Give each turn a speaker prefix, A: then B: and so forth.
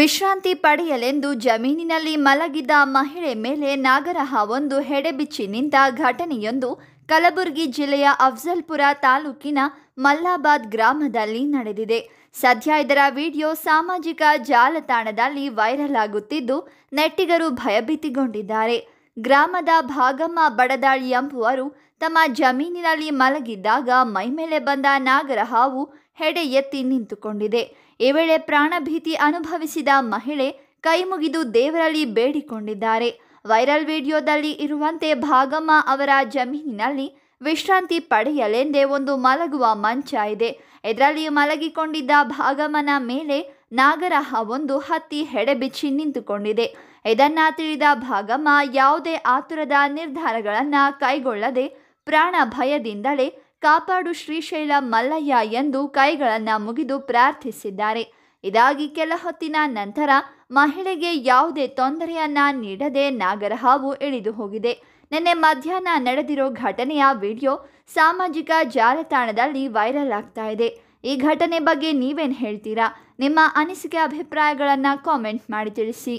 A: ವಿಶ್ರಾಂತಿ ಪಡೆಯಲೆಂದು ಜಮೀನಿನಲ್ಲಿ ಮಲಗಿದ್ದ ಮಹಿಳೆ ಮೇಲೆ ಒಂದು ಹೆಡೆಬಿಚ್ಚಿ ನಿಂತ ಘಟನೆಯೊಂದು ಕಲಬುರಗಿ ಜಿಲ್ಲೆಯ ಅಫ್ಜಲ್ಪುರ ತಾಲೂಕಿನ ಮಲ್ಲಾಬಾದ್ ಗ್ರಾಮದಲ್ಲಿ ನಡೆದಿದೆ ಸದ್ಯ ಇದರ ವಿಡಿಯೋ ಸಾಮಾಜಿಕ ಜಾಲತಾಣದಲ್ಲಿ ವೈರಲ್ ಆಗುತ್ತಿದ್ದು ನೆಟ್ಟಿಗರು ಭಯಭೀತಿಗೊಂಡಿದ್ದಾರೆ ಗ್ರಾಮದ ಭಾಗಮ್ಮ ಬಡದಾಳಿ ಎಂಬುವರು ತಮ್ಮ ಜಮೀನಿನಲ್ಲಿ ಮಲಗಿದ್ದಾಗ ಮೈಮೇಲೆ ಬಂದ ನಾಗರ ಹಾವು ಹೆಡೆ ಎತ್ತಿ ನಿಂತುಕೊಂಡಿದೆ ಈ ವೇಳೆ ಪ್ರಾಣಭೀತಿ ಅನುಭವಿಸಿದ ಮಹಿಳೆ ಕೈ ಮುಗಿದು ದೇವರಲ್ಲಿ ಬೇಡಿಕೊಂಡಿದ್ದಾರೆ ವೈರಲ್ ವಿಡಿಯೋದಲ್ಲಿ ಇರುವಂತೆ ಭಾಗಮ್ಮ ಅವರ ಜಮೀನಿನಲ್ಲಿ ವಿಶ್ರಾಂತಿ ಪಡೆಯಲೆಂದೇ ಒಂದು ಮಲಗುವ ಮಂಚ ಇದೆ ಇದರಲ್ಲಿ ಮಲಗಿಕೊಂಡಿದ್ದ ಭಾಗಮನ ಮೇಲೆ ನಾಗರಹ ಒಂದು ಹತ್ತಿ ಹೆಡೆಬಿಚ್ಚಿ ನಿಂತುಕೊಂಡಿದೆ ಇದನ್ನ ತಿಳಿದ ಭಾಗಮ ಯಾವುದೇ ಆತುರದ ನಿರ್ಧಾರಗಳನ್ನು ಕೈಗೊಳ್ಳದೆ ಪ್ರಾಣ ಭಯದಿಂದಲೇ ಕಾಪಾಡು ಶ್ರೀಶೈಲ ಮಲ್ಲಯ್ಯ ಎಂದು ಕೈಗಳನ್ನು ಮುಗಿದು ಪ್ರಾರ್ಥಿಸಿದ್ದಾರೆ ಇದಾಗಿ ಕೆಲ ಹೊತ್ತಿನ ನಂತರ ಮಹಿಳೆಗೆ ಯಾವುದೇ ತೊಂದರೆಯನ್ನ ನೀಡದೆ ನಾಗರಹಾವು ಇಳಿದು ಹೋಗಿದೆ ನಿನ್ನೆ ಮಧ್ಯಾಹ್ನ ನಡೆದಿರೋ ಘಟನೆಯ ವಿಡಿಯೋ ಸಾಮಾಜಿಕ ಜಾಲತಾಣದಲ್ಲಿ ವೈರಲ್ ಆಗ್ತಾ ಇದೆ ಈ ಘಟನೆ ಬಗ್ಗೆ ನೀವೇನು ಹೇಳ್ತೀರಾ ನಿಮ್ಮ ಅನಿಸಿಕೆ ಅಭಿಪ್ರಾಯಗಳನ್ನು ಕಾಮೆಂಟ್ ಮಾಡಿ ತಿಳಿಸಿ